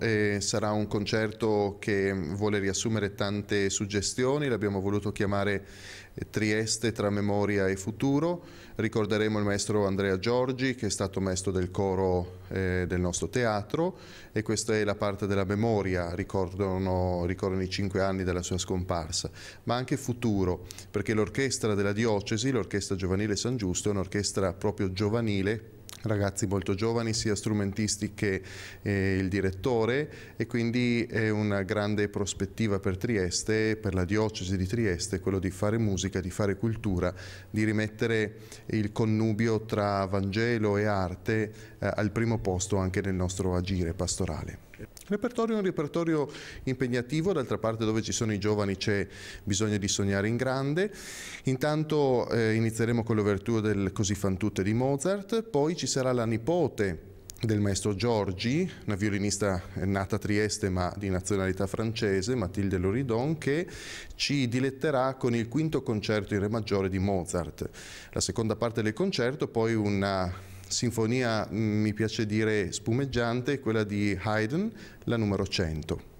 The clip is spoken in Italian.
eh, sarà un concerto che vuole riassumere tante suggestioni, l'abbiamo voluto chiamare eh, Trieste tra memoria e futuro. Ricorderemo il maestro Andrea Giorgi che è stato maestro del coro eh, del nostro teatro e questa è la parte della memoria, ricordano, ricordano i cinque anni della sua scomparsa, ma anche futuro perché l'orchestra della diocesi, l'orchestra giovanile San Giusto, è un'orchestra proprio giovanile ragazzi molto giovani, sia strumentisti che eh, il direttore e quindi è una grande prospettiva per Trieste, per la diocesi di Trieste, quello di fare musica, di fare cultura, di rimettere il connubio tra Vangelo e arte eh, al primo posto anche nel nostro agire pastorale. Il repertorio è un repertorio impegnativo, d'altra parte dove ci sono i giovani c'è bisogno di sognare in grande. Intanto eh, inizieremo con l'ouverture del Così fan tutte di Mozart, poi ci sarà la nipote del maestro Giorgi, una violinista nata a Trieste ma di nazionalità francese, Mathilde Loridon, che ci diletterà con il quinto concerto in Re maggiore di Mozart. La seconda parte del concerto, poi una sinfonia, mm, mi piace dire spumeggiante, quella di Haydn, la numero 100.